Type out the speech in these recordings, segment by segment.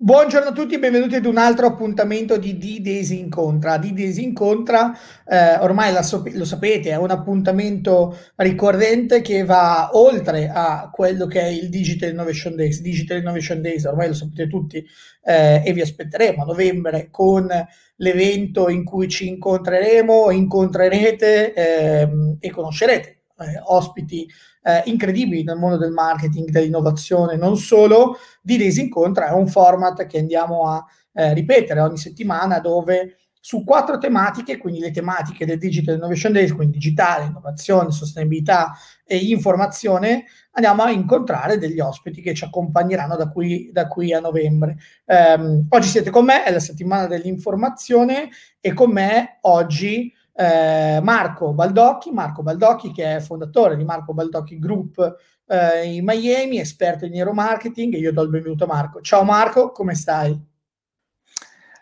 Buongiorno a tutti e benvenuti ad un altro appuntamento di D-Days Incontra. D-Days Incontra, eh, ormai sop- lo sapete, è un appuntamento ricorrente che va oltre a quello che è il Digital Innovation Days. Digital Innovation Days, ormai lo sapete tutti eh, e vi aspetteremo a novembre con l'evento in cui ci incontreremo, incontrerete eh, e conoscerete eh, ospiti eh, incredibili nel mondo del marketing, dell'innovazione, non solo, di Incontra è un format che andiamo a eh, ripetere ogni settimana dove su quattro tematiche, quindi le tematiche del Digital Innovation Days, quindi digitale, innovazione, sostenibilità e informazione, andiamo a incontrare degli ospiti che ci accompagneranno da qui, da qui a novembre. Um, oggi siete con me, è la settimana dell'informazione e con me oggi eh, Marco Baldocchi, Marco Baldocchi che è fondatore di Marco Baldocchi Group eh, in Miami, esperto in neuromarketing e io do il benvenuto a Marco. Ciao Marco, come stai?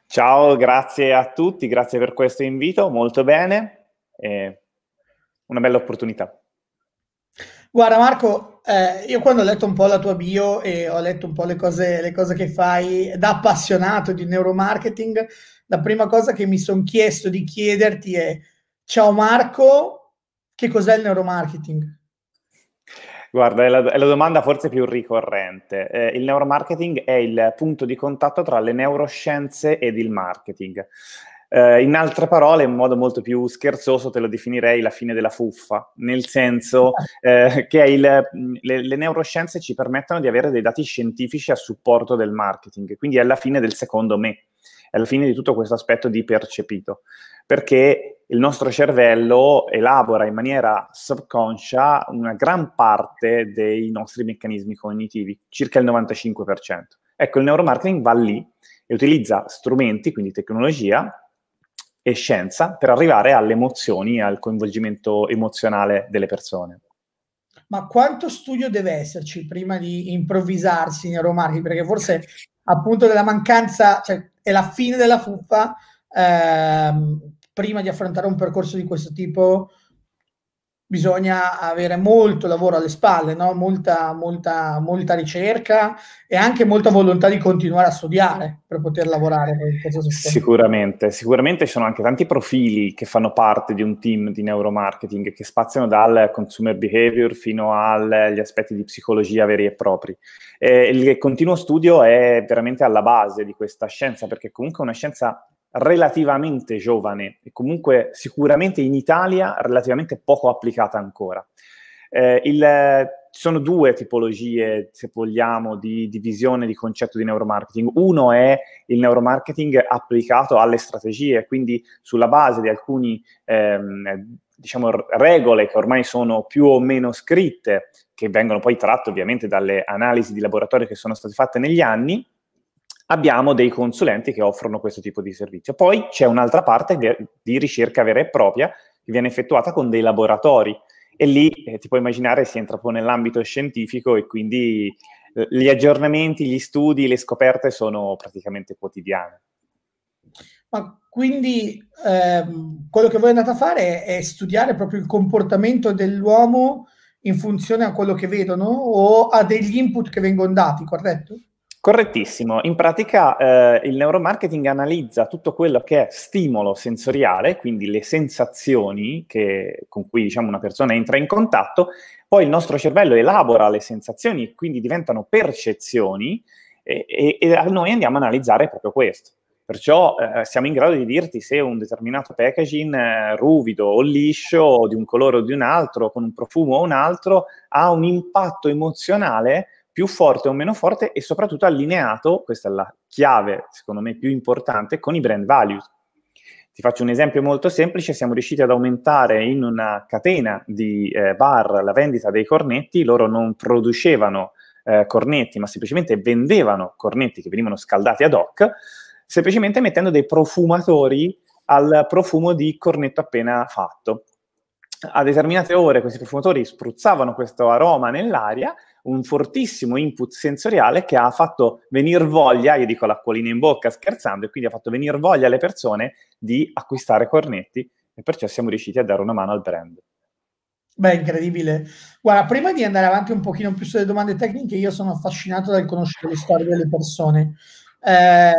Ciao, grazie a tutti, grazie per questo invito, molto bene, eh, una bella opportunità. Guarda Marco, eh, io quando ho letto un po' la tua bio e ho letto un po' le cose, le cose che fai da appassionato di neuromarketing, la prima cosa che mi sono chiesto di chiederti è, ciao Marco, che cos'è il neuromarketing? Guarda, è la, è la, domanda forse più ricorrente. Eh, il neuromarketing è il punto di contatto tra le neuroscienze ed il marketing. Eh, in altre parole, in modo molto più scherzoso, te lo definirei la fine della fuffa, nel senso eh, che il, mm, le, le, neuroscienze ci permettono di avere dei dati scientifici a supporto del marketing, quindi è la fine del secondo me, è la fine di tutto questo aspetto di percepito, perché il nostro cervello elabora in maniera subconscia una gran parte dei nostri meccanismi cognitivi, circa il 95%. Ecco, il neuromarketing va lì e utilizza strumenti, quindi tecnologia, e scienza per arrivare alle emozioni, e al coinvolgimento emozionale delle persone. Ma quanto studio deve esserci prima di improvvisarsi Romarchi? Perché forse appunto della mancanza, cioè è la fine della fuffa ehm, prima di affrontare un percorso di questo tipo bisogna avere molto lavoro alle spalle, no? molta, molta, molta, ricerca e anche molta volontà di continuare a studiare per poter lavorare. Sicuramente, sicuramente ci sono anche tanti profili che fanno parte di un team di neuromarketing che spaziano dal consumer behavior fino agli aspetti di psicologia veri e propri. E il continuo studio è veramente alla base di questa scienza perché comunque è una scienza relativamente giovane e comunque sicuramente in Italia relativamente poco applicata ancora. Eh, il, ci sono due tipologie, se vogliamo, di divisione di concetto di neuromarketing. Uno è il neuromarketing applicato alle strategie, quindi sulla base di alcune ehm, diciamo, regole che ormai sono più o meno scritte, che vengono poi tratte ovviamente dalle analisi di laboratorio che sono state fatte negli anni, abbiamo dei consulenti che offrono questo tipo di servizio. Poi c'è un'altra parte di ricerca vera e propria che viene effettuata con dei laboratori e lì eh, ti puoi immaginare si entra poi nell'ambito scientifico e quindi eh, gli aggiornamenti, gli studi, le scoperte sono praticamente quotidiane. Ma quindi ehm, quello che voi andate a fare è, è studiare proprio il comportamento dell'uomo in funzione a quello che vedono o a degli input che vengono dati, corretto? Correttissimo, in pratica eh, il neuromarketing analizza tutto quello che è stimolo sensoriale, quindi le sensazioni che, con cui diciamo, una persona entra in contatto, poi il nostro cervello elabora le sensazioni e quindi diventano percezioni e, e, e, noi andiamo a analizzare proprio questo. Perciò eh, siamo in grado di dirti se un determinato packaging eh, ruvido o liscio, o di un colore o di un altro, con un profumo o un altro, ha un impatto emozionale più forte o meno forte e soprattutto allineato, questa è la chiave secondo me più importante, con i brand values. Ti faccio un esempio molto semplice, siamo riusciti ad aumentare in una catena di eh, bar la vendita dei cornetti, loro non producevano eh, cornetti, ma semplicemente vendevano cornetti che venivano scaldati ad hoc, semplicemente mettendo dei profumatori al profumo di cornetto appena fatto. A determinate ore questi profumatori spruzzavano questo aroma nell'aria un fortissimo input sensoriale che ha fatto venire voglia, io dico l'acquolina in bocca scherzando, e quindi ha fatto venire voglia alle persone di acquistare cornetti e perciò siamo riusciti a dare una mano al brand. Beh, incredibile. Guarda, prima di andare avanti un pochino più sulle domande tecniche, io sono affascinato dal conoscere le storie delle persone. Eh,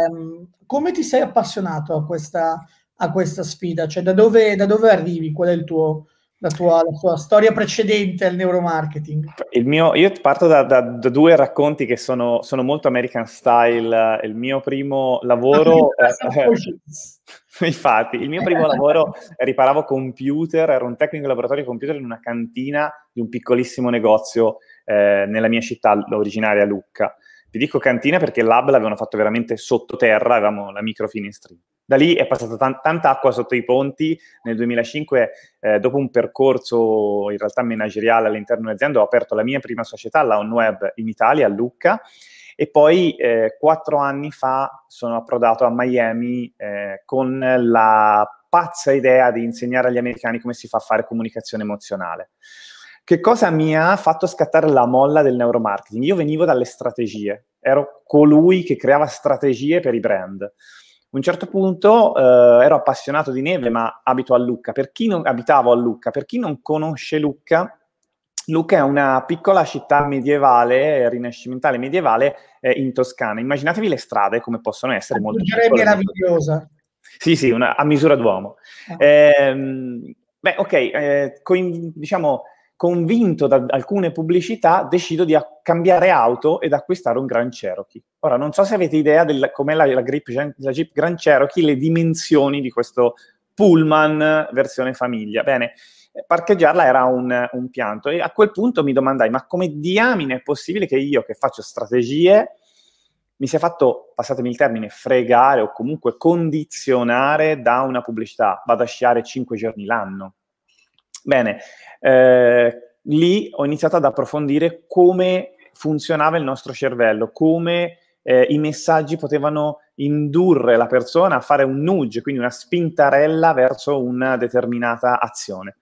come ti sei appassionato a questa, a questa sfida? Cioè, da dove, da dove, arrivi? Qual è il tuo, la, tua, la tua storia precedente al neuromarketing? Mio, io parto da, da, da, due racconti che sono, sono, molto American style. Il mio primo lavoro... Ah, eh, infatti, il mio primo lavoro eh, riparavo computer, ero un tecnico in laboratorio computer in una cantina di un piccolissimo negozio eh, nella mia città originaria, Lucca. Vi dico cantina perché il lab l'avevano fatto veramente sottoterra, avevamo la microfinestrina da lì è passata t- tanta acqua sotto i ponti. Nel 2005, eh, dopo un percorso in realtà manageriale all'interno dell'azienda, ho aperto la mia prima società, la OnWeb, in Italia, a Lucca. E poi eh, quattro anni fa sono approdato a Miami eh, con la pazza idea di insegnare agli americani come si fa a fare comunicazione emozionale. Che cosa mi ha fatto scattare la molla del neuromarketing? Io venivo dalle strategie, ero colui che creava strategie per i brand. A un certo punto eh, ero appassionato di neve, ma abito a Lucca. Per chi non, abitavo a Lucca, per chi non conosce Lucca, Lucca è una piccola città medievale, rinascimentale medievale eh, in Toscana. Immaginatevi le strade come possono essere molto piccole. meravigliosa. Sì, sì, una, a misura d'uomo. Eh, beh, ok, eh, coin, diciamo, convinto da alcune pubblicità, decido di cambiare auto ed acquistare un Grand Cherokee. Ora, non so se avete idea di com'è la, la, grip, la Jeep Grand Cherokee, le dimensioni di questo pullman versione famiglia. Bene, parcheggiarla era un, un pianto e a quel punto mi domandai, ma come diamine è possibile che io che faccio strategie mi sia fatto, passatemi il termine, fregare o comunque condizionare da una pubblicità, vado a sciare 5 giorni l'anno, Bene, eh, lì ho iniziato ad approfondire come funzionava il nostro cervello, come eh, i messaggi potevano indurre la persona a fare un nudge, quindi una spintarella verso una determinata azione.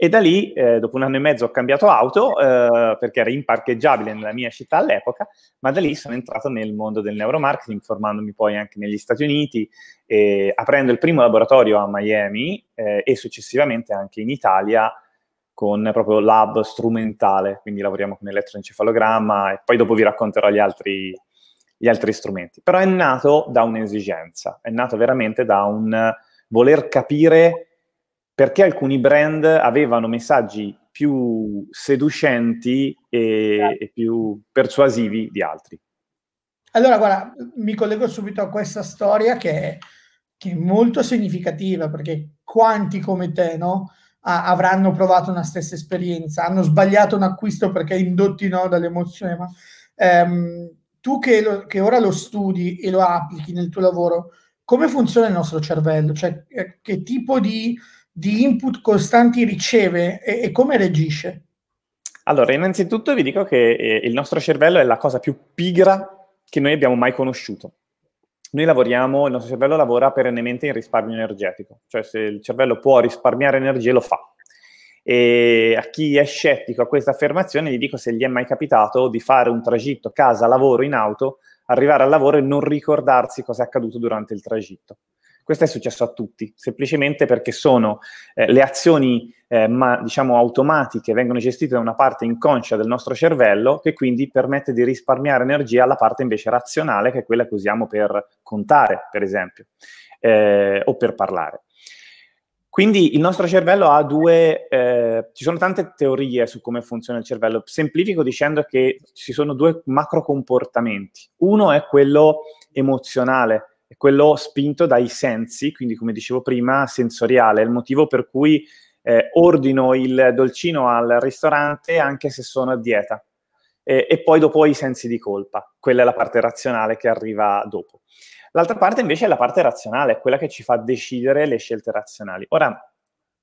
E da lì, eh, dopo un anno e mezzo, ho cambiato auto eh, perché era imparcheggiabile nella mia città all'epoca, ma da lì sono entrato nel mondo del neuromarketing, formandomi poi anche negli Stati Uniti, eh, aprendo il primo laboratorio a Miami eh, e successivamente anche in Italia con proprio lab strumentale, quindi lavoriamo con elettroencefalogramma e poi dopo vi racconterò gli altri, gli altri strumenti. Però è nato da un'esigenza, è nato veramente da un voler capire perché alcuni brand avevano messaggi più seducenti e, e più persuasivi di altri. Allora, guarda, mi collego subito a questa storia che è, che è molto significativa, perché quanti come te, no? avranno provato una stessa esperienza, hanno sbagliato un acquisto perché indotti no, dall'emozione, ma ehm, tu che, lo, che, ora lo studi e lo applichi nel tuo lavoro, come funziona il nostro cervello? Cioè, eh, che tipo di di input costanti riceve e, e come reagisce? Allora, innanzitutto vi dico che eh, il nostro cervello è la cosa più pigra che noi abbiamo mai conosciuto. Noi lavoriamo, il nostro cervello lavora perennemente in risparmio energetico, cioè se il cervello può risparmiare energie lo fa. E a chi è scettico a questa affermazione gli dico se gli è mai capitato di fare un tragitto casa-lavoro in auto, arrivare al lavoro e non ricordarsi cosa è accaduto durante il tragitto. Questo è successo a tutti, semplicemente perché sono eh, le azioni eh, ma, diciamo, automatiche, vengono gestite da una parte inconscia del nostro cervello che quindi permette di risparmiare energia alla parte invece razionale, che è quella che usiamo per contare, per esempio, eh, o per parlare. Quindi il nostro cervello ha due, eh, ci sono tante teorie su come funziona il cervello. Semplifico dicendo che ci sono due macro comportamenti. Uno è quello emozionale, è quello spinto dai sensi, quindi come dicevo prima, sensoriale, è il motivo per cui eh, ordino il dolcino al ristorante anche se sono a dieta. E, e poi dopo i sensi di colpa, quella è la parte razionale che arriva dopo. L'altra parte invece è la parte razionale, quella che ci fa decidere le scelte razionali. Ora,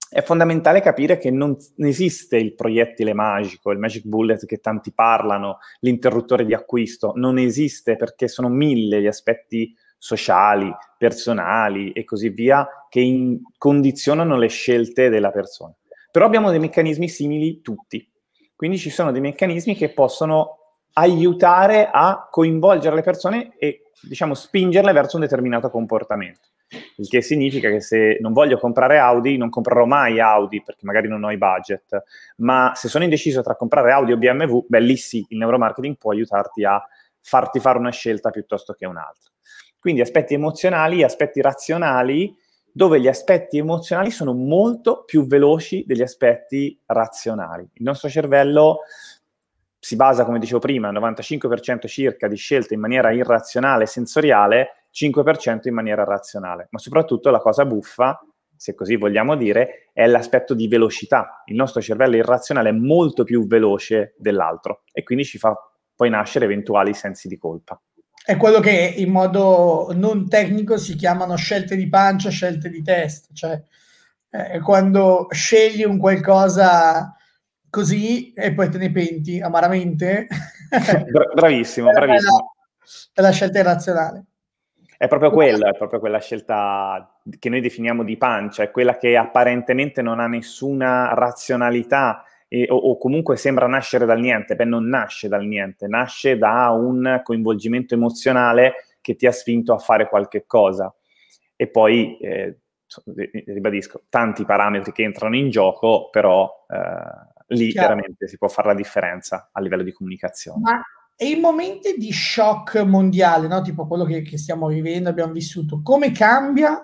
è fondamentale capire che non esiste il proiettile magico, il magic bullet che tanti parlano, l'interruttore di acquisto, non esiste perché sono mille gli aspetti sociali, personali e così via, che in, condizionano le scelte della persona. Però abbiamo dei meccanismi simili tutti. Quindi ci sono dei meccanismi che possono aiutare a coinvolgere le persone e, diciamo, spingerle verso un determinato comportamento. Il che significa che se non voglio comprare Audi, non comprerò mai Audi perché magari non ho i budget, ma se sono indeciso tra comprare Audi o BMW, beh lì sì, il neuromarketing può aiutarti a farti fare una scelta piuttosto che un'altra. Quindi aspetti emozionali, aspetti razionali, dove gli aspetti emozionali sono molto più veloci degli aspetti razionali. Il nostro cervello si basa, come dicevo prima, al 95% circa di scelte in maniera irrazionale e sensoriale, 5% in maniera razionale. Ma soprattutto la cosa buffa, se così vogliamo dire, è l'aspetto di velocità. Il nostro cervello irrazionale è molto più veloce dell'altro e quindi ci fa poi nascere eventuali sensi di colpa è quello che in modo non tecnico si chiamano scelte di pancia, scelte di testa, cioè eh, quando scegli un qualcosa così e poi te ne penti amaramente. Bra- bravissimo, bravissimo. È la, è la scelta irrazionale. È proprio quella, è proprio quella scelta che noi definiamo di pancia, è quella che apparentemente non ha nessuna razionalità, eh, o, o, comunque sembra nascere dal niente, beh non nasce dal niente, nasce da un coinvolgimento emozionale che ti ha spinto a fare qualche cosa. E poi, eh, eh, eh ribadisco, tanti parametri che entrano in gioco, però... Eh, lì Chiaro. veramente si può fare la differenza a livello di comunicazione. Ma e i momenti di shock mondiale, no? tipo quello che, che, stiamo vivendo, abbiamo vissuto, come cambia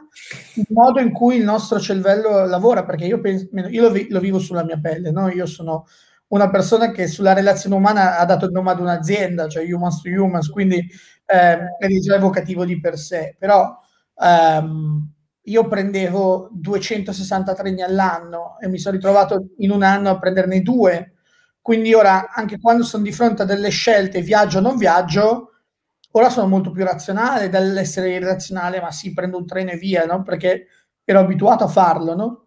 il modo in cui il nostro cervello lavora? Perché io, penso, io lo, vi, lo, vivo sulla mia pelle, no? io sono una persona che sulla relazione umana ha dato il nome ad un'azienda, cioè Humans to Humans, quindi eh, è già evocativo di per sé, però ehm, io prendevo 260 treni all'anno e mi sono ritrovato in un anno a prenderne due quindi ora, anche quando sono di fronte a delle scelte, viaggio o non viaggio, ora sono molto più razionale dall'essere irrazionale, ma sì, prendo un treno e via, no? Perché ero abituato a farlo, no?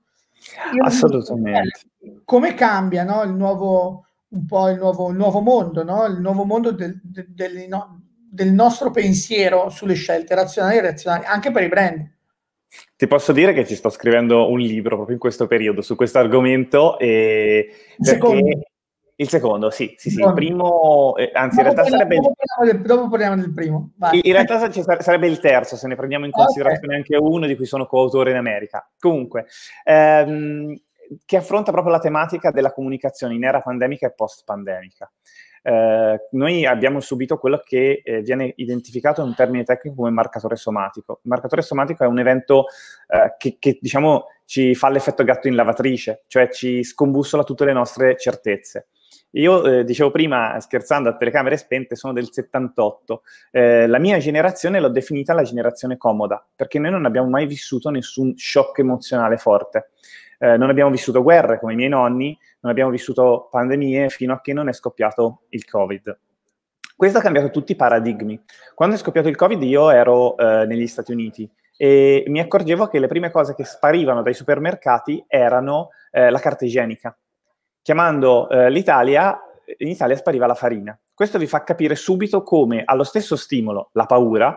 Io Assolutamente. Come cambia no? il nuovo, un po' il nuovo, il nuovo mondo, no? Il nuovo mondo del, del, del nostro pensiero sulle scelte razionali e irrazionali, anche per i brand. Ti posso dire che ci sto scrivendo un libro proprio in questo periodo su questo argomento e perché... Secondo il secondo, sì, sì, sì. Il primo, eh, anzi, dopo in realtà sarebbe. Il... Dopo parliamo del primo. Vai. In realtà sarebbe il terzo, se ne prendiamo in considerazione okay. anche uno di cui sono coautore in America. Comunque, ehm, che affronta proprio la tematica della comunicazione in era pandemica e post-pandemica. Eh, noi abbiamo subito quello che eh, viene identificato in un termine tecnico come marcatore somatico. Il marcatore somatico è un evento eh, che, che, diciamo, ci fa l'effetto gatto in lavatrice, cioè ci scombussola tutte le nostre certezze. Io eh, dicevo prima, scherzando, a telecamere spente, sono del 78. Eh, la mia generazione l'ho definita la generazione comoda, perché noi non abbiamo mai vissuto nessun shock emozionale forte. Eh, non abbiamo vissuto guerre come i miei nonni, non abbiamo vissuto pandemie fino a che non è scoppiato il Covid. Questo ha cambiato tutti i paradigmi. Quando è scoppiato il Covid io ero eh, negli Stati Uniti e mi accorgevo che le prime cose che sparivano dai supermercati erano eh, la carta igienica chiamando eh, l'Italia, in Italia spariva la farina. Questo vi fa capire subito come allo stesso stimolo, la paura,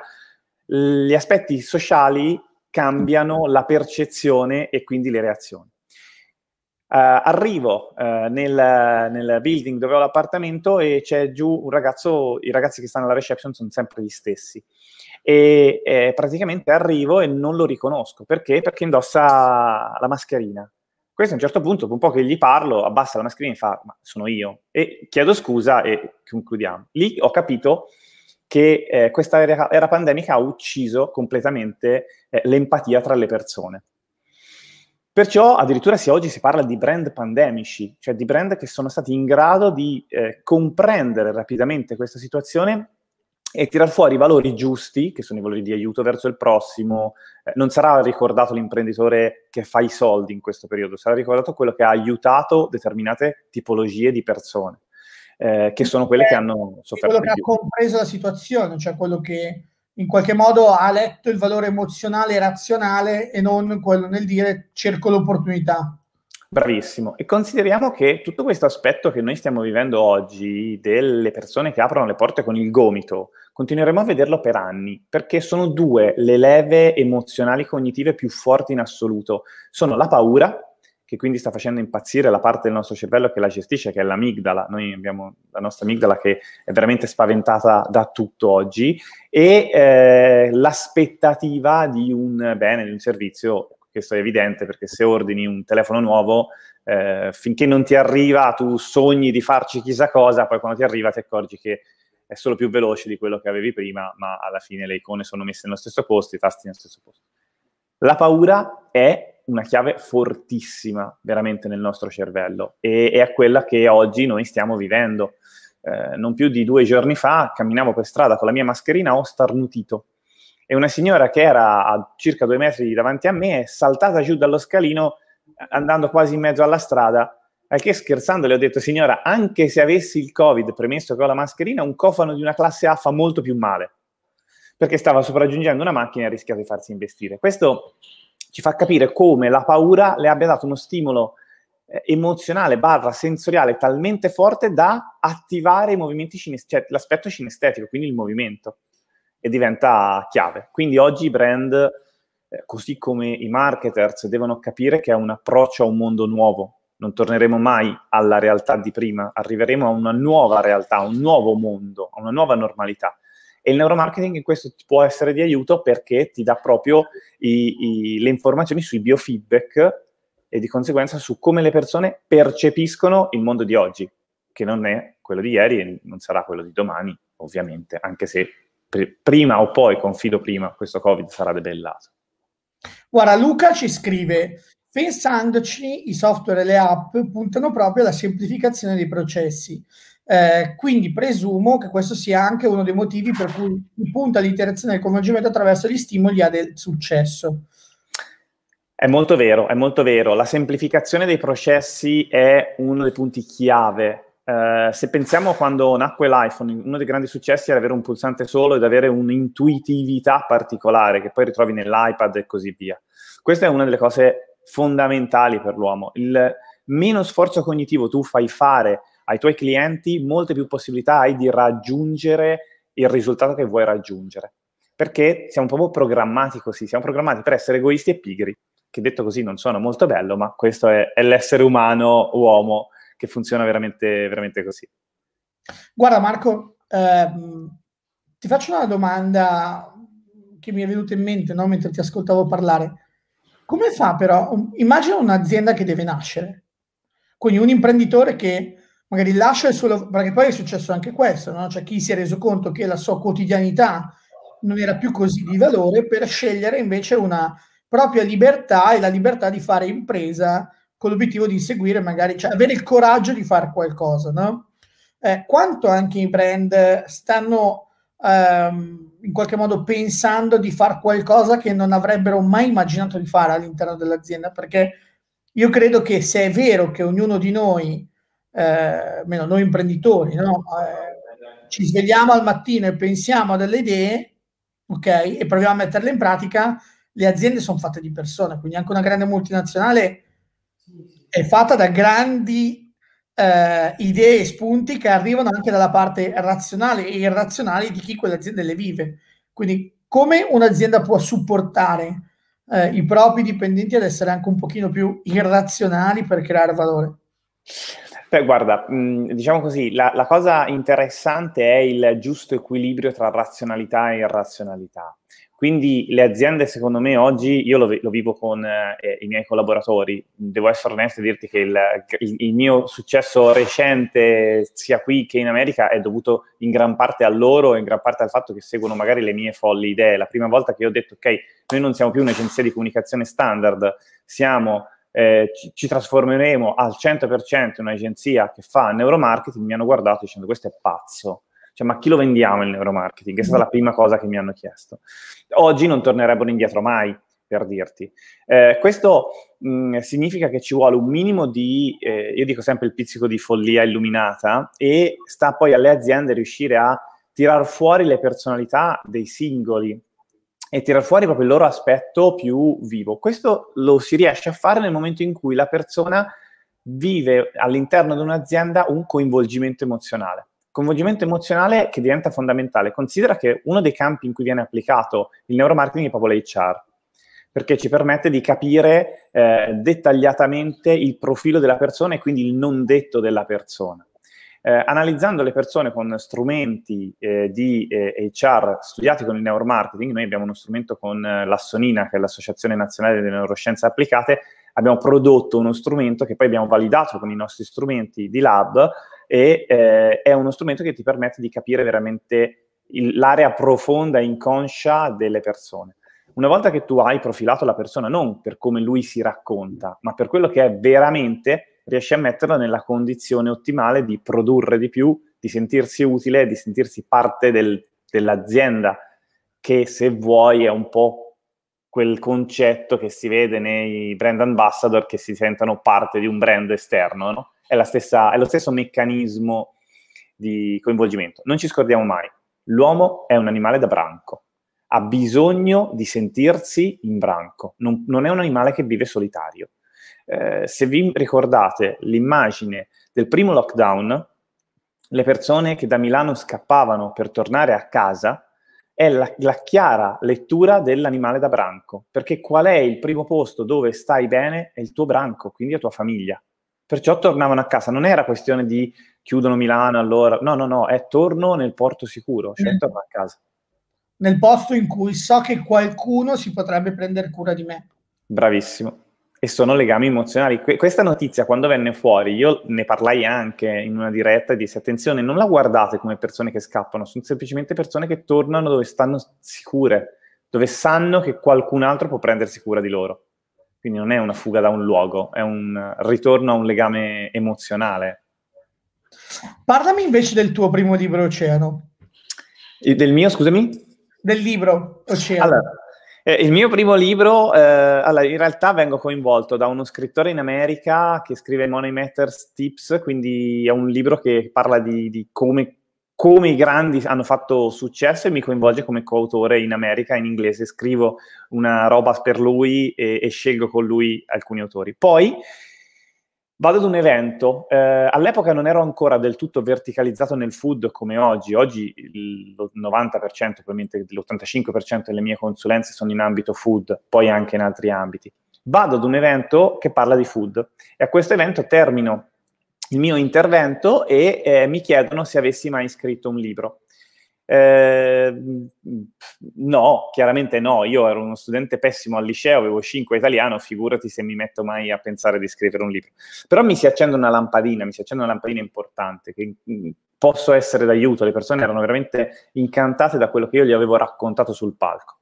gli aspetti sociali cambiano la percezione e quindi le reazioni. Uh, arrivo uh, nel, nel, building dove ho l'appartamento e c'è giù un ragazzo, i ragazzi che stanno alla reception sono sempre gli stessi. E eh, praticamente arrivo e non lo riconosco perché? Perché indossa la mascherina. Questo a un certo punto, dopo un po' che gli parlo, abbassa la mascherina e fa, ma sono io. E chiedo scusa e concludiamo. Lì ho capito che eh, questa era, era, pandemica ha ucciso completamente eh, l'empatia tra le persone. Perciò addirittura se oggi si parla di brand pandemici, cioè di brand che sono stati in grado di eh, comprendere rapidamente questa situazione e tirar fuori i valori giusti, che sono i valori di aiuto verso il prossimo. Eh, non sarà ricordato l'imprenditore che fa i soldi in questo periodo, sarà ricordato quello che ha aiutato determinate tipologie di persone, eh, che sono quelle che eh, hanno sofferto. Quello che ha compreso la situazione, cioè quello che in qualche modo ha letto il valore emozionale e razionale e non quello nel dire cerco l'opportunità. Bravissimo. E consideriamo che tutto questo aspetto che noi stiamo vivendo oggi delle persone che aprono le porte con il gomito, continueremo a vederlo per anni, perché sono due le leve emozionali cognitive più forti in assoluto. Sono la paura, che quindi sta facendo impazzire la parte del nostro cervello che la gestisce, che è l'amigdala. Noi abbiamo la nostra amigdala che è veramente spaventata da tutto oggi, e eh, l'aspettativa di un bene, di un servizio questo è evidente perché se ordini un telefono nuovo, eh, finché non ti arriva tu sogni di farci chissà cosa, poi quando ti arriva ti accorgi che è solo più veloce di quello che avevi prima, ma alla fine le icone sono messe nello stesso posto, i tasti nello stesso posto. La paura è una chiave fortissima veramente nel nostro cervello e, è quella che oggi noi stiamo vivendo. Eh, non più di due giorni fa camminavo per strada con la mia mascherina, ho starnutito e una signora che era a circa due metri davanti a me è saltata giù dallo scalino andando quasi in mezzo alla strada, al che scherzando le ho detto signora, anche se avessi il covid, premesso che ho la mascherina, un cofano di una classe A fa molto più male, perché stava sopraggiungendo una macchina e rischiava di farsi investire. Questo ci fa capire come la paura le abbia dato uno stimolo eh, emozionale barra sensoriale talmente forte da attivare i movimenti cioè l'aspetto cinestetico, quindi il movimento e diventa chiave. Quindi oggi i brand, eh, così come i marketers, devono capire che è un approccio a un mondo nuovo. Non torneremo mai alla realtà di prima, arriveremo a una nuova realtà, a un nuovo mondo, a una nuova normalità. E il neuromarketing in questo può essere di aiuto perché ti dà proprio i, i, le informazioni sui biofeedback e di conseguenza su come le persone percepiscono il mondo di oggi, che non è quello di ieri e non sarà quello di domani, ovviamente, anche se prima o poi, confido prima, questo Covid sarà debellato. Guarda, Luca ci scrive, pensandoci, i software e le app puntano proprio alla semplificazione dei processi. Eh, quindi presumo che questo sia anche uno dei motivi per cui punta l'interazione del coinvolgimento attraverso gli stimoli ha del successo. È molto vero, è molto vero. La semplificazione dei processi è uno dei punti chiave eh, se pensiamo a quando nacque l'iPhone, uno dei grandi successi era avere un pulsante solo ed avere un'intuitività particolare che poi ritrovi nell'iPad e così via. Questa è una delle cose fondamentali per l'uomo. Il meno sforzo cognitivo tu fai fare ai tuoi clienti, molte più possibilità hai di raggiungere il risultato che vuoi raggiungere. Perché siamo proprio programmati così, siamo programmati per essere egoisti e pigri, che detto così non sono molto bello, ma questo è, è l'essere umano, uomo che funziona veramente, veramente così. Guarda Marco, ehm, ti faccio una domanda che mi è venuta in mente no? mentre ti ascoltavo parlare. Come fa però? Immagina un'azienda che deve nascere, quindi un imprenditore che magari lascia il suo lavoro, perché poi è successo anche questo, no? cioè chi si è reso conto che la sua quotidianità non era più così di valore per scegliere invece una propria libertà e la libertà di fare impresa con l'obiettivo di inseguire magari, cioè avere il coraggio di fare qualcosa, no? Eh, quanto anche i brand stanno ehm, in qualche modo pensando di fare qualcosa che non avrebbero mai immaginato di fare all'interno dell'azienda, perché io credo che se è vero che ognuno di noi, eh, meno noi imprenditori, no? eh, ci svegliamo al mattino e pensiamo a delle idee, ok, e proviamo a metterle in pratica, le aziende sono fatte di persone, quindi anche una grande multinazionale è fatta da grandi eh, idee e spunti che arrivano anche dalla parte razionale e irrazionale di chi quelle aziende le vive. Quindi come un'azienda può supportare eh, i propri dipendenti ad essere anche un pochino più irrazionali per creare valore? Beh, guarda, mm, diciamo così, la, la, cosa interessante è il giusto equilibrio tra razionalità e irrazionalità. Quindi le aziende, secondo me, oggi, io lo, lo vivo con eh, i miei collaboratori, devo essere onesto e dirti che il, il, il, mio successo recente, sia qui che in America, è dovuto in gran parte a loro e in gran parte al fatto che seguono magari le mie folli idee. La prima volta che ho detto, ok, noi non siamo più un'agenzia di comunicazione standard, siamo, eh, ci, ci trasformeremo al 100% in un'agenzia che fa neuromarketing, mi hanno guardato dicendo questo è pazzo cioè, ma chi lo vendiamo il neuromarketing? È stata la prima cosa che mi hanno chiesto. Oggi non tornerebbero indietro mai, per dirti. Eh, questo mh, mm, significa che ci vuole un minimo di, eh, io dico sempre il pizzico di follia illuminata, e sta poi alle aziende riuscire a tirar fuori le personalità dei singoli e tirar fuori proprio il loro aspetto più vivo. Questo lo si riesce a fare nel momento in cui la persona vive all'interno di un'azienda un coinvolgimento emozionale coinvolgimento emozionale che diventa fondamentale. Considera che uno dei campi in cui viene applicato il neuromarketing è proprio l'HR, perché ci permette di capire eh, dettagliatamente il profilo della persona e quindi il non detto della persona. Eh, analizzando le persone con strumenti eh, di eh, HR studiati con il neuromarketing, noi abbiamo uno strumento con eh, l'Assonina, che è l'Associazione Nazionale delle Neuroscienze Applicate, abbiamo prodotto uno strumento che poi abbiamo validato con i nostri strumenti di lab e eh, è uno strumento che ti permette di capire veramente il, l'area profonda e inconscia delle persone. Una volta che tu hai profilato la persona non per come lui si racconta, ma per quello che è veramente, riesci a metterla nella condizione ottimale di produrre di più, di sentirsi utile, di sentirsi parte del, dell'azienda, che se vuoi è un po' quel concetto che si vede nei brand ambassador che si sentono parte di un brand esterno, no? è, stessa, è lo stesso meccanismo di coinvolgimento. Non ci scordiamo mai, l'uomo è un animale da branco, ha bisogno di sentirsi in branco, non, non è un animale che vive solitario. Eh, se vi ricordate l'immagine del primo lockdown, le persone che da Milano scappavano per tornare a casa, è la, la, chiara lettura dell'animale da branco, perché qual è il primo posto dove stai bene? È il tuo branco, quindi la tua famiglia. Perciò tornavano a casa, non era questione di chiudono Milano allora, no, no, no, è torno nel porto sicuro, cioè mm. torno a casa. Nel posto in cui so che qualcuno si potrebbe prendere cura di me. Bravissimo. E sono legami emozionali. Que- questa notizia quando venne fuori, io ne parlai anche in una diretta e disse: attenzione, non la guardate come persone che scappano, sono semplicemente persone che tornano dove stanno sicure, dove sanno che qualcun altro può prendersi cura di loro. Quindi non è una fuga da un luogo, è un ritorno a un legame emozionale. Parlami invece del tuo primo libro Oceano. E del mio, scusami? Del libro Oceano. Allora, eh, il mio primo libro, eh, allora, in realtà vengo coinvolto da uno scrittore in America che scrive Money Matters Tips, quindi è un libro che parla di, di come come i grandi hanno fatto successo e mi coinvolge come coautore in America, in inglese, scrivo una roba per lui e, e scelgo con lui alcuni autori. Poi vado ad un evento, eh, all'epoca non ero ancora del tutto verticalizzato nel food come oggi, oggi il 90%, probabilmente l'85% delle mie consulenze sono in ambito food, poi anche in altri ambiti. Vado ad un evento che parla di food e a questo evento termino il mio intervento e eh, mi chiedono se avessi mai scritto un libro. Eh, no, chiaramente no, io ero uno studente pessimo al liceo, avevo 5 italiano, figurati se mi metto mai a pensare di scrivere un libro. Però mi si accende una lampadina, mi si accende una lampadina importante, che posso essere d'aiuto, le persone erano veramente incantate da quello che io gli avevo raccontato sul palco.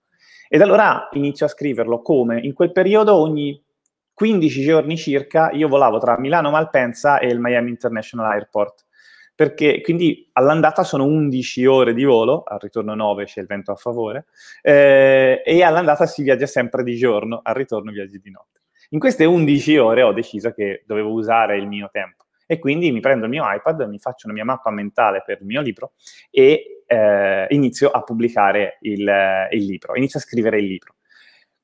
Ed allora inizio a scriverlo come? In quel periodo ogni 15 giorni circa io volavo tra Milano Malpensa e il Miami International Airport. Perché quindi all'andata sono 11 ore di volo, al ritorno 9 c'è il vento a favore, eh, e all'andata si viaggia sempre di giorno, al ritorno viaggi di notte. In queste 11 ore ho deciso che dovevo usare il mio tempo e quindi mi prendo il mio iPad, mi faccio una mia mappa mentale per il mio libro e eh, inizio a pubblicare il, eh, il libro, inizio a scrivere il libro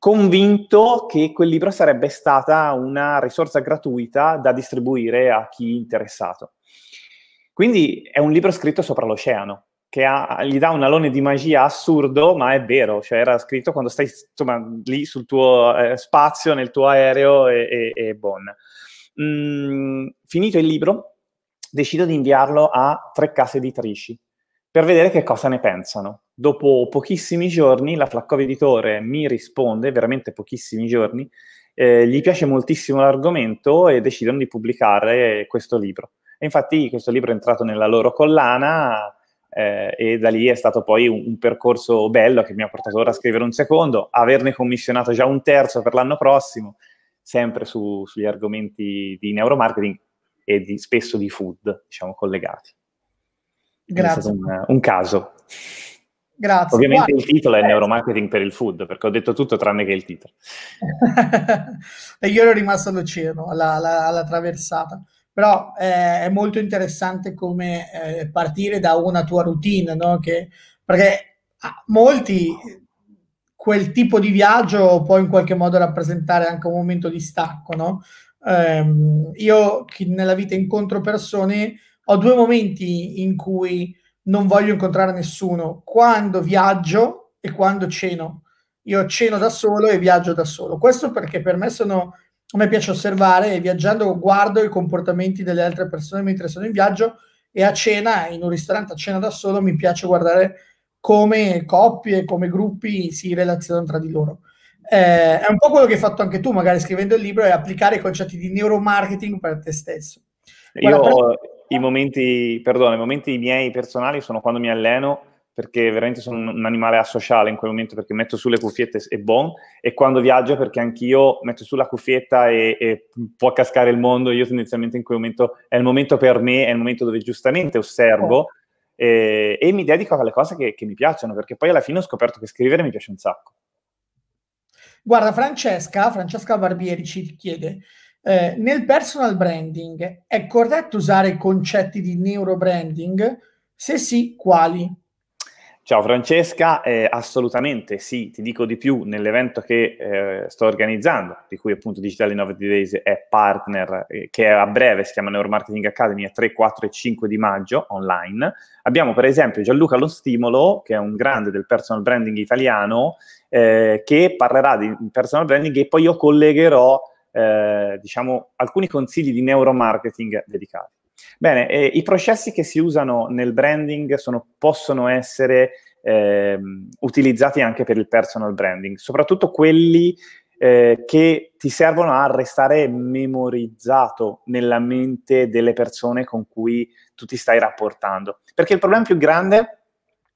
convinto che quel libro sarebbe stata una risorsa gratuita da distribuire a chi interessato. Quindi è un libro scritto sopra l'oceano, che ha, gli dà un alone di magia assurdo, ma è vero, cioè era scritto quando stai insomma, lì sul tuo eh, spazio, nel tuo aereo e, e, e bon. Mm, finito il libro, decido di inviarlo a tre case editrici per vedere che cosa ne pensano. Dopo pochissimi giorni la Flaccovi Editore mi risponde, veramente pochissimi giorni, eh, gli piace moltissimo l'argomento e decidono di pubblicare questo libro. E infatti questo libro è entrato nella loro collana eh, e da lì è stato poi un, un, percorso bello che mi ha portato ora a scrivere un secondo, averne commissionato già un terzo per l'anno prossimo, sempre su, sugli argomenti di neuromarketing e di, spesso di food, diciamo, collegati. Grazie. È stato un, un caso. Grazie. Ovviamente Guarda, il titolo è eh, Neuromarketing per il Food, perché ho detto tutto tranne che il titolo. e io ero rimasto all'oceano, alla, alla, alla traversata. Però eh, è molto interessante come eh, partire da una tua routine, no? che, perché ah, molti quel tipo di viaggio può in qualche modo rappresentare anche un momento di stacco. No? Eh, io nella vita incontro persone ho due momenti in cui non voglio incontrare nessuno, quando viaggio e quando ceno. Io ceno da solo e viaggio da solo. Questo perché per me sono a me piace osservare e viaggiando guardo i comportamenti delle altre persone mentre sono in viaggio e a cena, in un ristorante a cena da solo, mi piace guardare come coppie, come gruppi si relazionano tra di loro. Eh, è un po' quello che hai fatto anche tu, magari scrivendo il libro, è applicare i concetti di neuromarketing per te stesso. Guarda, Io per... I momenti, perdona, i momenti miei personali sono quando mi alleno, perché veramente sono un animale asociale in quel momento, perché metto sulle cuffiette e bon, e quando viaggio perché anch'io metto sulla cuffietta e, e può cascare il mondo, io tendenzialmente in quel momento è il momento per me, è il momento dove giustamente osservo eh, e mi dedico alle cose che, che mi piacciono, perché poi alla fine ho scoperto che scrivere mi piace un sacco. Guarda, Francesca, Francesca Barbieri ci chiede, eh, nel personal branding è corretto usare concetti di neurobranding? Se sì, quali? Ciao Francesca, eh, assolutamente sì, ti dico di più, nell'evento che eh, sto organizzando, di cui appunto Digital Innovative Days è partner, eh, che a breve si chiama Neuromarketing Academy a 3, 4 e 5 di maggio online, abbiamo per esempio Gianluca Lo Stimolo, che è un grande del personal branding italiano, eh, che parlerà di personal branding e poi io collegherò eh, diciamo, alcuni consigli di neuromarketing dedicati. Bene, eh, i processi che si usano nel branding sono, possono essere eh, utilizzati anche per il personal branding, soprattutto quelli eh, che ti servono a restare memorizzato nella mente delle persone con cui tu ti stai rapportando. Perché il problema più grande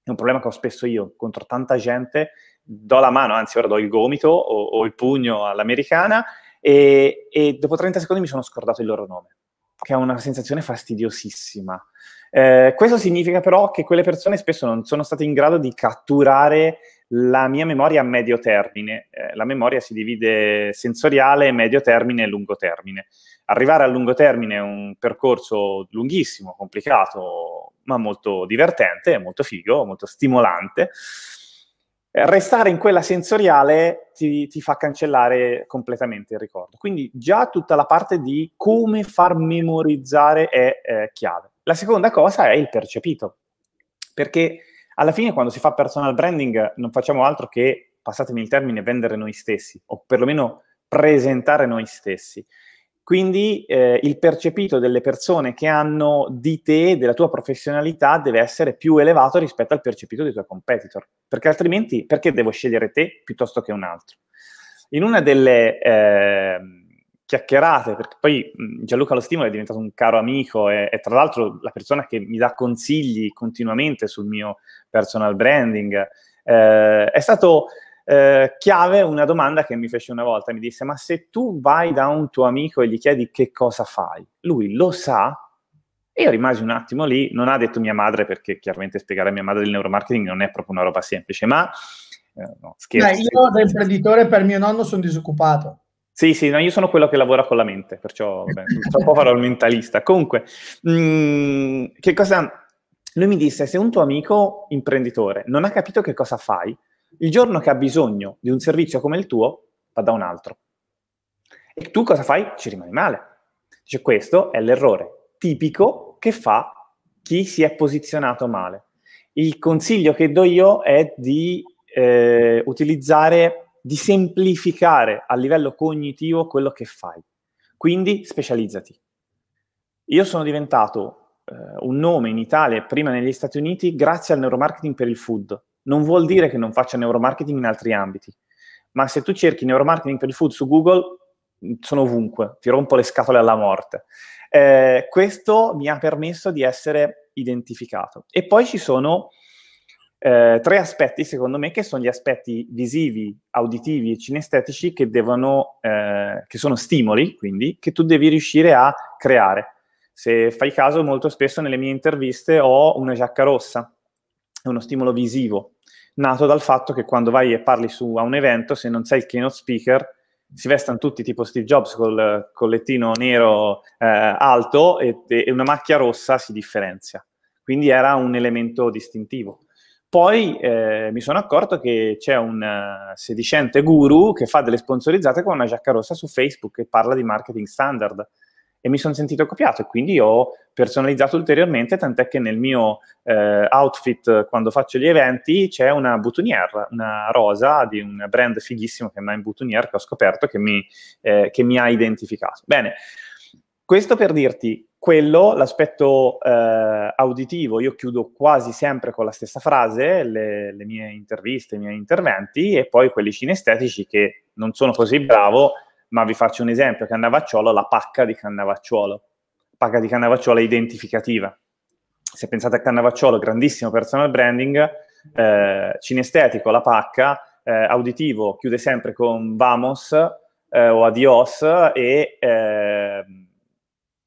è un problema che ho spesso io contro tanta gente, do la mano, anzi ora do il gomito o, o il pugno all'americana e, e, dopo 30 secondi mi sono scordato il loro nome, che è una sensazione fastidiosissima. Eh, questo significa però che quelle persone spesso non sono state in grado di catturare la mia memoria a medio termine. Eh, la memoria si divide sensoriale, medio termine e lungo termine. Arrivare a lungo termine è un percorso lunghissimo, complicato, ma molto divertente, molto figo, molto stimolante. Eh, restare in quella sensoriale ti, ti, fa cancellare completamente il ricordo. Quindi già tutta la parte di come far memorizzare è eh, chiave. La seconda cosa è il percepito, perché alla fine quando si fa personal branding non facciamo altro che, passatemi il termine, vendere noi stessi, o perlomeno presentare noi stessi. Quindi eh, il percepito delle persone che hanno di te, della tua professionalità, deve essere più elevato rispetto al percepito dei tuoi competitor. Perché altrimenti, perché devo scegliere te piuttosto che un altro? In una delle eh, chiacchierate, perché poi Gianluca Lo Stimolo è diventato un caro amico e, e tra l'altro la persona che mi dà consigli continuamente sul mio personal branding, eh, è stato eh, chiave una domanda che mi fece una volta, mi disse ma se tu vai da un tuo amico e gli chiedi che cosa fai, lui lo sa? io rimasi un attimo lì, non ha detto mia madre perché chiaramente spiegare a mia madre il neuromarketing non è proprio una roba semplice, ma eh, no, scherzo. Beh, io da imprenditore per mio nonno sono disoccupato. Sì, sì, no, io sono quello che lavora con la mente, perciò tra un po' farò il mentalista. Comunque, mh, mm, che cosa... Lui mi disse, se un tuo amico imprenditore non ha capito che cosa fai, il giorno che ha bisogno di un servizio come il tuo, va da un altro. E tu cosa fai? Ci rimani male. Dice, questo è l'errore tipico che fa chi si è posizionato male. Il consiglio che do io è di eh, utilizzare, di semplificare a livello cognitivo quello che fai. Quindi specializzati. Io sono diventato eh, un nome in Italia e prima negli Stati Uniti grazie al neuromarketing per il food non vuol dire che non faccia neuromarketing in altri ambiti, ma se tu cerchi neuromarketing per il food su Google, sono ovunque, ti rompo le scatole alla morte. Eh, questo mi ha permesso di essere identificato. E poi ci sono eh, tre aspetti, secondo me, che sono gli aspetti visivi, auditivi e cinestetici che, devono, eh, che sono stimoli, quindi, che tu devi riuscire a creare. Se fai caso, molto spesso nelle mie interviste ho una giacca rossa, è uno stimolo visivo, nato dal fatto che quando vai e parli su, a un evento, se non sei il keynote speaker, si vestono tutti tipo Steve Jobs col collettino nero eh, alto e, e, una macchia rossa si differenzia. Quindi era un elemento distintivo. Poi eh, mi sono accorto che c'è un uh, sedicente guru che fa delle sponsorizzate con una giacca rossa su Facebook e parla di marketing standard e mi sono sentito copiato e quindi ho personalizzato ulteriormente, tant'è che nel mio eh, outfit quando faccio gli eventi c'è una boutonniere, una rosa di un brand fighissimo che è Nine Boutonniere che ho scoperto che mi, eh, che mi ha identificato. Bene, questo per dirti quello, l'aspetto eh, auditivo, io chiudo quasi sempre con la stessa frase, le, le, mie interviste, i miei interventi, e poi quelli cinestetici che non sono così bravo ma vi faccio un esempio, Cannavacciuolo, la pacca di Cannavacciuolo. La pacca di Cannavacciuolo identificativa. Se pensate a Cannavacciuolo, grandissimo personal branding, eh, cinestetico, la pacca, eh, auditivo, chiude sempre con vamos eh, o adios e ehm,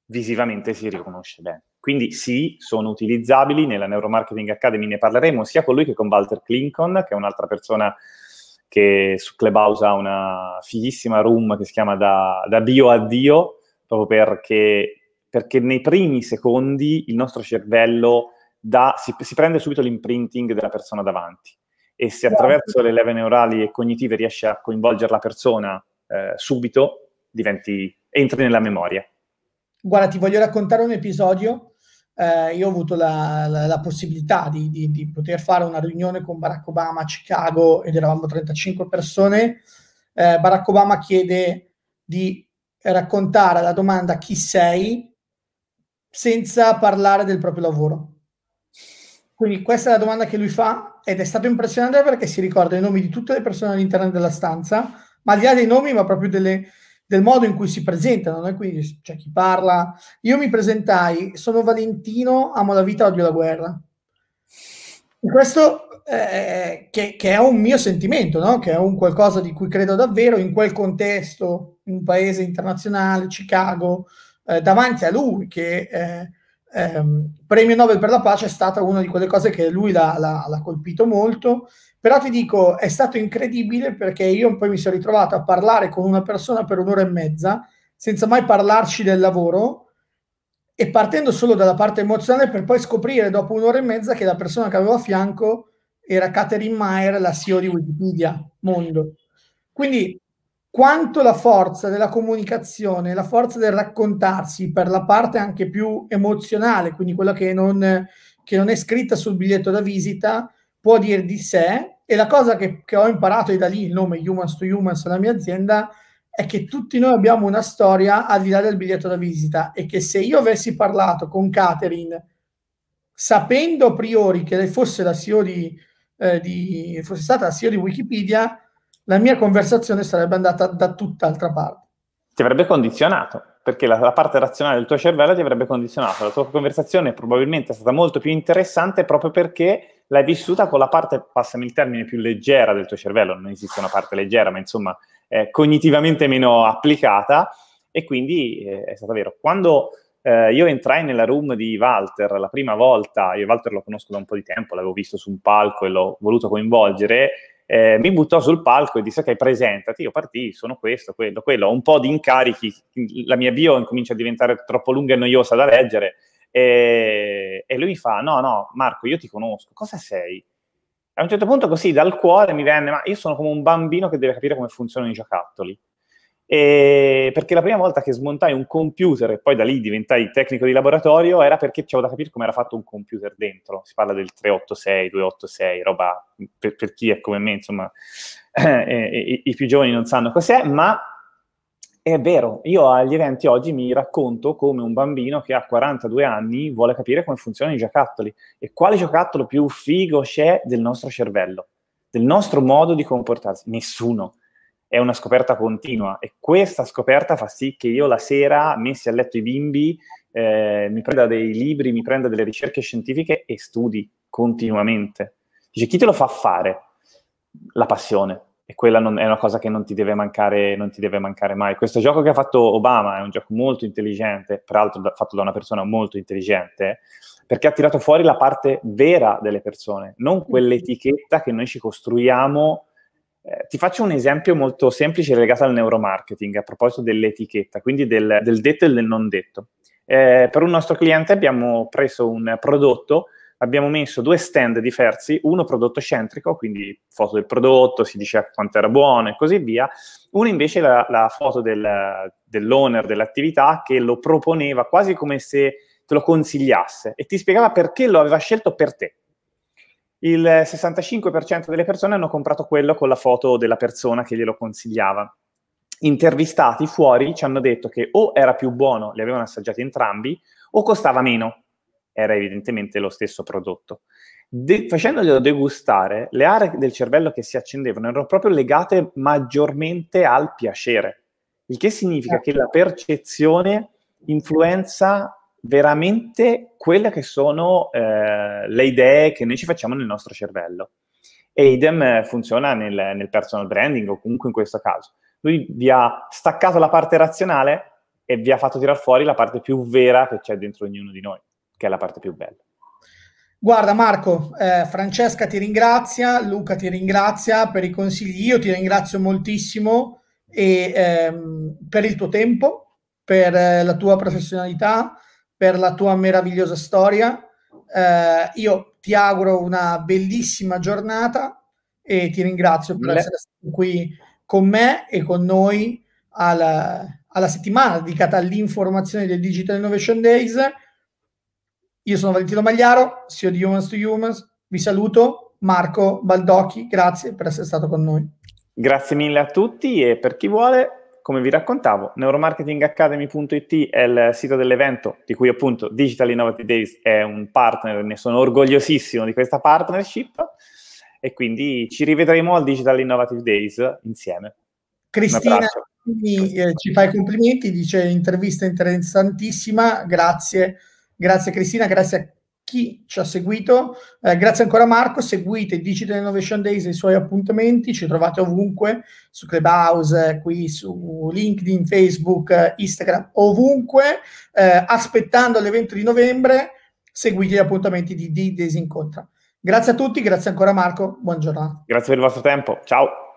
visivamente si riconosce bene. Quindi sì, sono utilizzabili, nella Neuromarketing Academy ne parleremo sia con lui che con Walter Clinton, che è un'altra persona che su Clubhouse ha una fighissima room che si chiama Da, da Bio a Dio, proprio perché, perché, nei primi secondi il nostro cervello dà, si, si, prende subito l'imprinting della persona davanti e se esatto. attraverso le leve neurali e cognitive riesce a coinvolgere la persona eh, subito, diventi, entri nella memoria. Guarda, ti voglio raccontare un episodio eh, io ho avuto la, la, la possibilità di, di, di, poter fare una riunione con Barack Obama a Chicago ed eravamo 35 persone. Eh, Barack Obama chiede di raccontare la domanda chi sei senza parlare del proprio lavoro. Quindi questa è la domanda che lui fa ed è stato impressionante perché si ricorda i nomi di tutte le persone all'interno della stanza, ma al di là dei nomi, ma proprio delle, del modo in cui si presentano, no? quindi c'è cioè, chi parla. Io mi presentai, sono Valentino, amo la vita, odio la guerra. questo eh, che, che, è un mio sentimento, no? che è un qualcosa di cui credo davvero in quel contesto, in un paese internazionale, Chicago, eh, davanti a lui, che eh, ehm, premio Nobel per la pace è stata una di quelle cose che lui l'ha, l'ha, l'ha colpito molto però ti dico, è stato incredibile perché io poi mi sono ritrovato a parlare con una persona per un'ora e mezza, senza mai parlarci del lavoro e partendo solo dalla parte emozionale per poi scoprire dopo un'ora e mezza che la persona che avevo a fianco era Catherine Mayer, la CEO di Wikipedia Mondo. Quindi quanto la forza della comunicazione, la forza del raccontarsi per la parte anche più emozionale, quindi quella che non, che non è scritta sul biglietto da visita, può dire di sé e la cosa che, che ho imparato e da lì il nome Humans to Humans nella mia azienda è che tutti noi abbiamo una storia al di là del biglietto da visita e che se io avessi parlato con Catherine sapendo a priori che lei fosse la CEO di, eh, di, fosse stata la CEO di Wikipedia, la mia conversazione sarebbe andata da tutt'altra parte ti avrebbe condizionato, perché la, la, parte razionale del tuo cervello ti avrebbe condizionato. La tua conversazione probabilmente è stata molto più interessante proprio perché l'hai vissuta con la parte, passami il termine, più leggera del tuo cervello. Non esiste una parte leggera, ma insomma eh, cognitivamente meno applicata. E quindi eh, è stato vero. Quando eh, io entrai nella room di Walter la prima volta, io Walter lo conosco da un po' di tempo, l'avevo visto su un palco e l'ho voluto coinvolgere, eh, mi buttò sul palco e disse ok presentati, io partì, sono questo, quello, quello, ho un po' di incarichi, la mia bio incomincia a diventare troppo lunga e noiosa da leggere e, eh, e lui mi fa no no Marco io ti conosco, cosa sei? A un certo punto così dal cuore mi venne ma io sono come un bambino che deve capire come funzionano i giocattoli e perché la prima volta che smontai un computer e poi da lì diventai tecnico di laboratorio era perché avevo da capire come era fatto un computer dentro. Si parla del 386, 286, roba per, per chi è come me, insomma, i, i più giovani non sanno cos'è, ma è vero, io agli eventi oggi mi racconto come un bambino che ha 42 anni vuole capire come funzionano i giocattoli e quale giocattolo più figo c'è del nostro cervello, del nostro modo di comportarsi. Nessuno è una scoperta continua e questa scoperta fa sì che io la sera, messi a letto i bimbi, eh, mi prenda dei libri, mi prenda delle ricerche scientifiche e studi continuamente. Dice, chi te lo fa fare? La passione. E quella non, è una cosa che non ti, mancare, non ti, deve mancare, mai. Questo gioco che ha fatto Obama è un gioco molto intelligente, peraltro da, fatto da una persona molto intelligente, perché ha tirato fuori la parte vera delle persone, non quell'etichetta che noi ci costruiamo eh, ti faccio un esempio molto semplice legato al neuromarketing a proposito dell'etichetta, quindi del, del detto e del non detto. Eh, per un nostro cliente abbiamo preso un prodotto, abbiamo messo due stand diversi, uno prodotto centrico, quindi foto del prodotto, si diceva quanto era buono e così via, uno invece la, la foto del, dell'owner dell'attività che lo proponeva quasi come se te lo consigliasse e ti spiegava perché lo aveva scelto per te il 65% delle persone hanno comprato quello con la foto della persona che glielo consigliava. Intervistati fuori ci hanno detto che o era più buono, li avevano assaggiati entrambi, o costava meno. Era evidentemente lo stesso prodotto. De- facendoglielo degustare, le aree del cervello che si accendevano erano proprio legate maggiormente al piacere, il che significa certo. che la percezione influenza veramente quelle che sono eh, le idee che noi ci facciamo nel nostro cervello. E idem eh, funziona nel, nel personal branding o comunque in questo caso. Lui vi ha staccato la parte razionale e vi ha fatto tirare fuori la parte più vera che c'è dentro ognuno di noi, che è la parte più bella. Guarda Marco, eh, Francesca ti ringrazia, Luca ti ringrazia per i consigli, io ti ringrazio moltissimo e, ehm, per il tuo tempo, per eh, la tua professionalità, per la tua meravigliosa storia. Eh, io ti auguro una bellissima giornata e ti ringrazio per Le... essere stato qui con me e con noi alla, alla settimana dedicata all'informazione del Digital Innovation Days. Io sono Valentino Magliaro, CEO di Humans to Humans. Vi saluto, Marco Baldocchi, grazie per essere stato con noi. Grazie mille a tutti e per chi vuole come vi raccontavo, neuromarketingacademy.it è il sito dell'evento di cui appunto Digital Innovative Days è un partner, ne sono orgogliosissimo di questa partnership e quindi ci rivedremo al Digital Innovative Days insieme. Cristina mi, eh, ci fa i complimenti, dice intervista interessantissima, grazie, grazie Cristina, grazie a chi ci ha seguito. Eh, grazie ancora Marco, seguite Digital Innovation Days e i suoi appuntamenti, ci trovate ovunque, su Clubhouse, qui su LinkedIn, Facebook, Instagram, ovunque, eh, aspettando l'evento di novembre, seguite gli appuntamenti di D-Days Incontra. Grazie a tutti, grazie ancora Marco, buongiorno. Grazie per il vostro tempo, ciao.